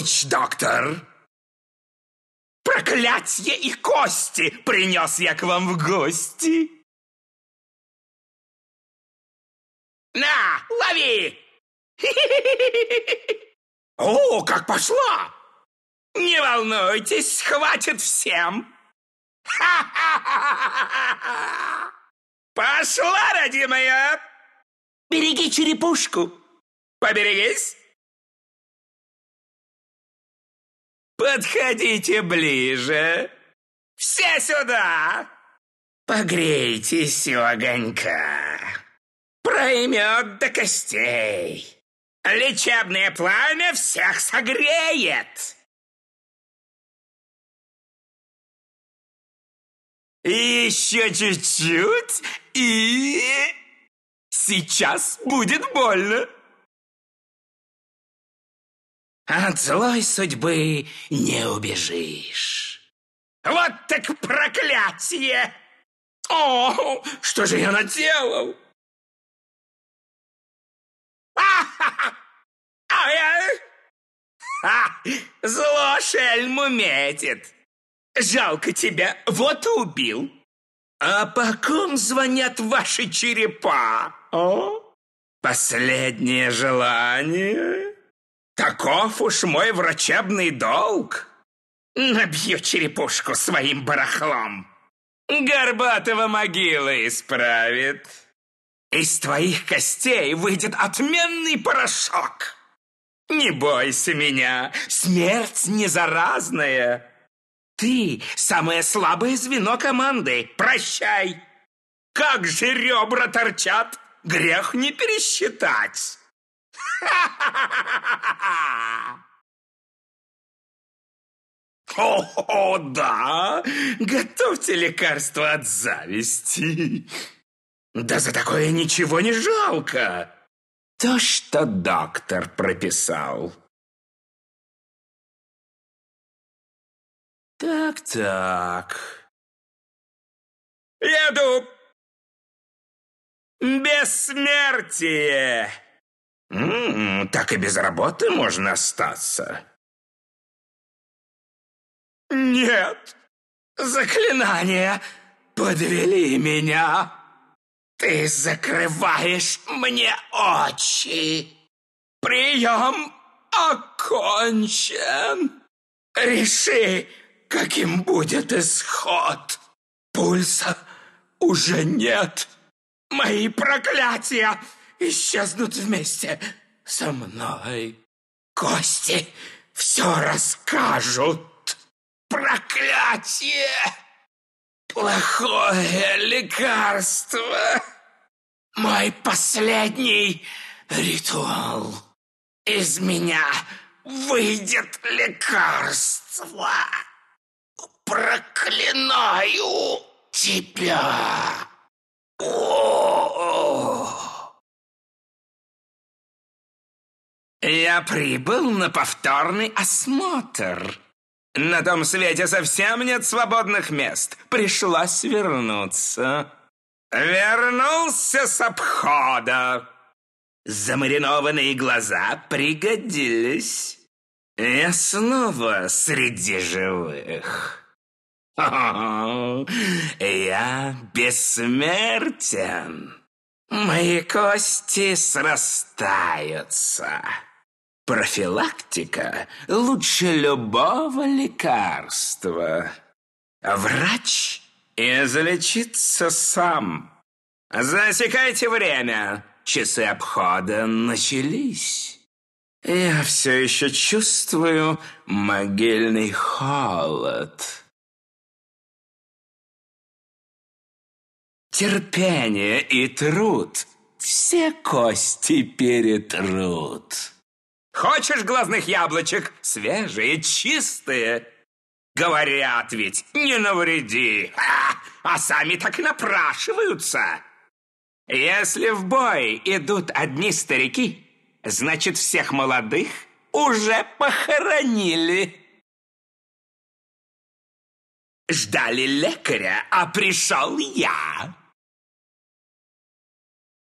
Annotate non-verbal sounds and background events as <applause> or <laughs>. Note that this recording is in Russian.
Кузьмич, доктор! Проклятье и кости принес я к вам в гости. На, лови! О, как пошло! Не волнуйтесь, хватит всем! Пошла, родимая! Береги черепушку! Поберегись! Подходите ближе! Все сюда! Погрейтесь у огонька! Проймет до костей! Лечебное пламя всех согреет!» «Еще чуть-чуть и...» «Сейчас будет больно!» От злой судьбы не убежишь. Вот так проклятие! О, что же я наделал? А, а я... А, а, а, зло шельму метит. Жалко тебя, вот и убил. А по ком звонят ваши черепа? О? Последнее желание? Таков уж мой врачебный долг. Набью черепушку своим барахлом. Горбатого могила исправит. Из твоих костей выйдет отменный порошок. Не бойся меня, смерть не заразная. Ты самое слабое звено команды. Прощай. Как же ребра торчат, грех не пересчитать. О, да! Готовьте лекарство от зависти. Да за такое ничего не жалко. То, что доктор прописал. Так-так. Еду! Бессмертие! М-м, так и без работы можно остаться. Нет, заклинания подвели меня. Ты закрываешь мне очи. Прием окончен. Реши, каким будет исход. Пульса уже нет. Мои проклятия исчезнут вместе со мной. Кости все расскажут. Проклятие! Плохое лекарство! Мой последний ритуал. Из меня выйдет лекарство. Проклинаю тебя! «Я прибыл на повторный осмотр. На том свете совсем нет свободных мест. Пришлось вернуться». «Вернулся с обхода!» Замаринованные глаза пригодились. Я снова среди живых. <laughs> я бессмертен. Мои кости срастаются. Профилактика лучше любого лекарства. Врач излечится сам. Засекайте время. Часы обхода начались. Я все еще чувствую могильный холод. Терпение и труд все кости перетрут. Хочешь глазных яблочек? Свежие, чистые. Говорят ведь, не навреди, а, а сами так и напрашиваются. Если в бой идут одни старики, значит всех молодых уже похоронили. Ждали лекаря, а пришел я.